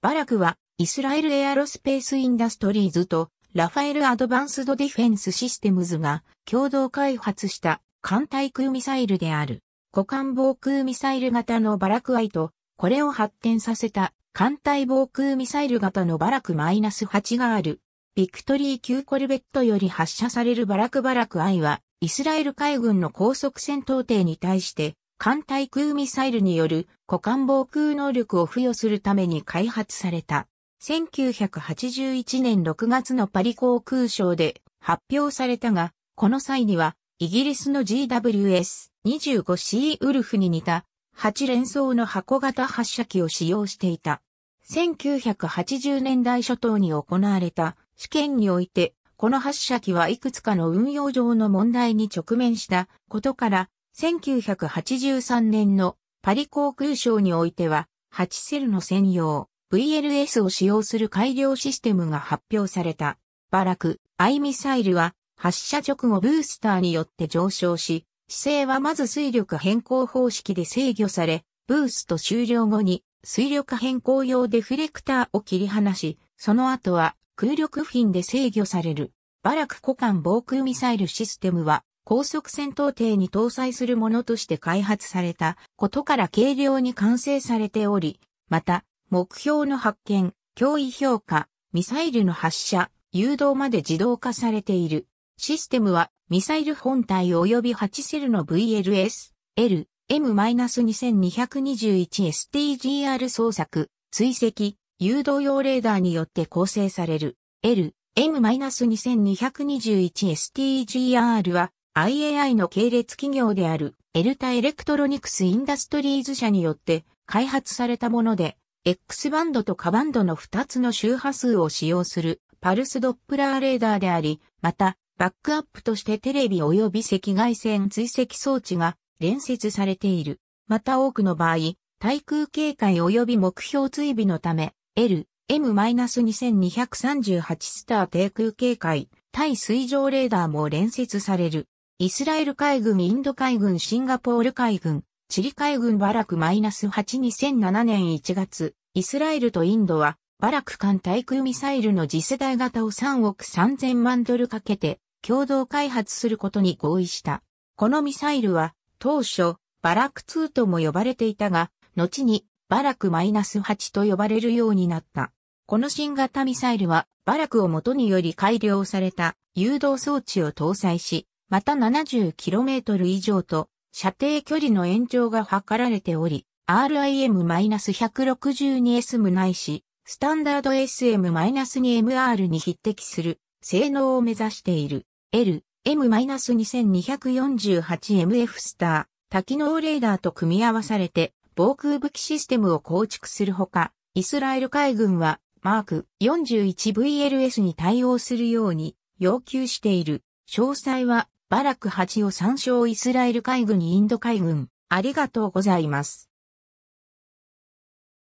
バラクは、イスラエルエアロスペースインダストリーズと、ラファエルアドバンスドディフェンスシステムズが共同開発した艦対空ミサイルである。股間防空ミサイル型のバラクアイと、これを発展させた艦隊防空ミサイル型のバラク -8 がある。ビクトリー級コルベットより発射されるバラクバラク I は、イスラエル海軍の高速戦闘艇に対して、艦対空ミサイルによる股間防空能力を付与するために開発された。1981年6月のパリ航空省で発表されたが、この際にはイギリスの GWS-25C ウルフに似た8連装の箱型発射機を使用していた。1980年代初頭に行われた試験において、この発射機はいくつかの運用上の問題に直面したことから1983年のパリ航空ショーにおいては、8セルの専用 VLS を使用する改良システムが発表された。バラク、アイミサイルは発射直後ブースターによって上昇し、姿勢はまず水力変更方式で制御され、ブースト終了後に水力変更用デフレクターを切り離し、その後は空力フィンで制御される。バラク股間防空ミサイルシステムは高速戦闘艇に搭載するものとして開発されたことから軽量に完成されており、また、目標の発見、脅威評価、ミサイルの発射、誘導まで自動化されている。システムは、ミサイル本体及び8セルの VLS、L、M-2221STGR 捜索、追跡、誘導用レーダーによって構成される。L、M-2221STGR は IAI の系列企業であるエルタエレクトロニクスインダストリーズ社によって開発されたもので、X バンドとカバンドの2つの周波数を使用するパルスドップラーレーダーであり、また、バックアップとしてテレビ及び赤外線追跡装置が連接されている。また多くの場合、対空警戒及び目標追尾のため、L、M-2238 スター低空警戒、対水上レーダーも連接される。イスラエル海軍、インド海軍、シンガポール海軍、チリ海軍バラク -82007 年1月、イスラエルとインドは、バラク艦対空ミサイルの次世代型を3億3000万ドルかけて、共同開発することに合意した。このミサイルは、当初、バラク2とも呼ばれていたが、後に、バラク -8 と呼ばれるようになった。この新型ミサイルは、バラクを元により改良された誘導装置を搭載し、また 70km 以上と射程距離の延長が図られており、RIM-162SM ないし、スタンダード SM-2MR に匹敵する性能を目指している L、M-2248MF スター、多機能レーダーと組み合わされて防空武器システムを構築するほか、イスラエル海軍はマーク 41VLS に対応するように要求している。詳細はバラク8を参照イスラエル海軍インド海軍、ありがとうございます。